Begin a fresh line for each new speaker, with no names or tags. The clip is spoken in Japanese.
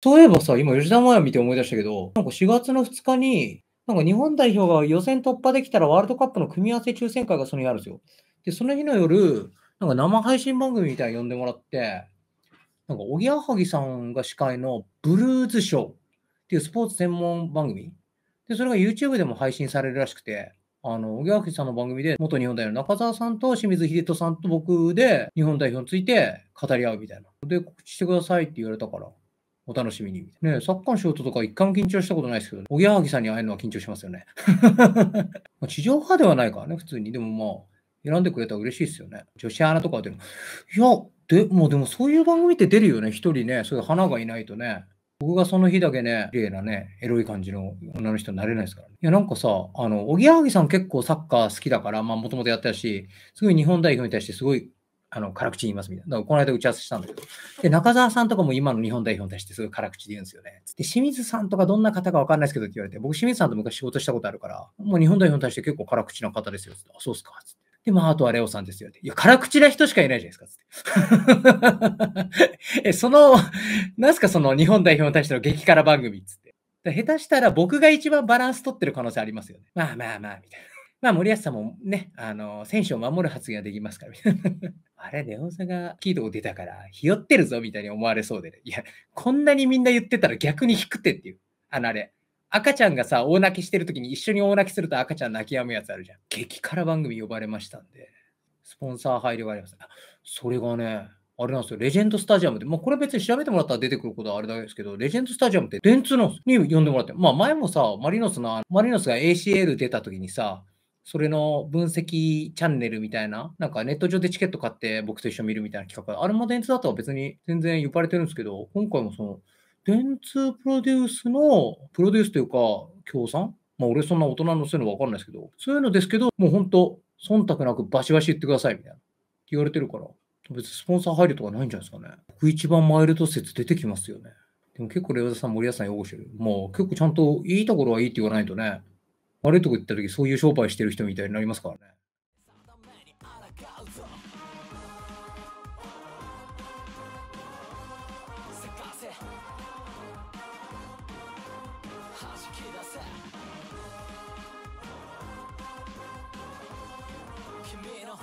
そういえばさ、今吉田麻也見て思い出したけど、なんか4月の2日に、なんか日本代表が予選突破できたらワールドカップの組み合わせ抽選会がその日あるんですよ。で、その日の夜、なんか生配信番組みたいに呼んでもらって、なんか、おぎやはぎさんが司会のブルーズショーっていうスポーツ専門番組。で、それが YouTube でも配信されるらしくて、あの、おぎやはぎさんの番組で、元日本代表の中澤さんと清水秀人さんと僕で、日本代表について語り合うみたいな。で、告知してくださいって言われたから、お楽しみに。ねサッカーの仕事とか一回も緊張したことないですけど、おぎやはぎさんに会えるのは緊張しますよね。地上波ではないからね、普通に。でもまあ、選んでくれたら嬉しいですよね。女子アナとかでも、いや、でもでもそういう番組って出るよね、一人ね、そういう花がいないとね。僕がその日だけね、綺麗なね、エロい感じの女の人になれないですから、ね。いや、なんかさ、あの、おぎやはぎさん結構サッカー好きだから、まあ、もともとやってたし、すごい日本代表に対してすごいあの辛口言いますみたいな。だからこの間打ち合わせしたんだけど。で、中澤さんとかも今の日本代表に対してすごい辛口で言うんですよね。で、清水さんとかどんな方かわかんないですけどって言われて、僕、清水さんと昔仕事したことあるから、もう日本代表に対して結構辛口な方ですよ。あ、そうっすか。つって。で、まあ、あとはレオさんですよ。いや、辛口な人しかいないじゃないですか。つって。え、その、なんすか、その日本代表に対しての激辛番組っつって。下手したら僕が一番バランス取ってる可能性ありますよね。まあまあまあ、みたいな。まあ、森保さんもね、あの、選手を守る発言はできますから、あれ、レオンさんがキードを出たから、ひよってるぞ、みたいに思われそうで、ね、いや、こんなにみんな言ってたら逆に引くってっていう。あの、あれ、赤ちゃんがさ、大泣きしてる時に一緒に大泣きすると赤ちゃん泣き止むやつあるじゃん。激辛番組呼ばれましたんで、スポンサー配慮があります。それがね、あれなんですよ、レジェンドスタジアムで、まあ、これ別に調べてもらったら出てくることはあれだけですけど、レジェンドスタジアムって電通のに呼んでもらって、まあ前もさ、マリノスの、マリノスが ACL 出た時にさ、それの分析チャンネルみたいな、なんかネット上でチケット買って僕と一緒に見るみたいな企画、あれも電通だとは別に全然呼ばれてるんですけど、今回もその、電通プロデュースの、プロデュースというか、協賛まあ俺そんな大人のそういうの分かんないですけど、そういうのですけど、もう本当忖度なくバシバシ言ってくださいみたいな、言われてるから、別にスポンサー入るとかないんじゃないですかね。僕一番マイルド説出てきますよね。でも結構レオザさん、森保さん擁護してる。もう結構ちゃんといいところはいいって言わないとね、悪いとこ行った時そういう商売してる人みたいになりますからね。君の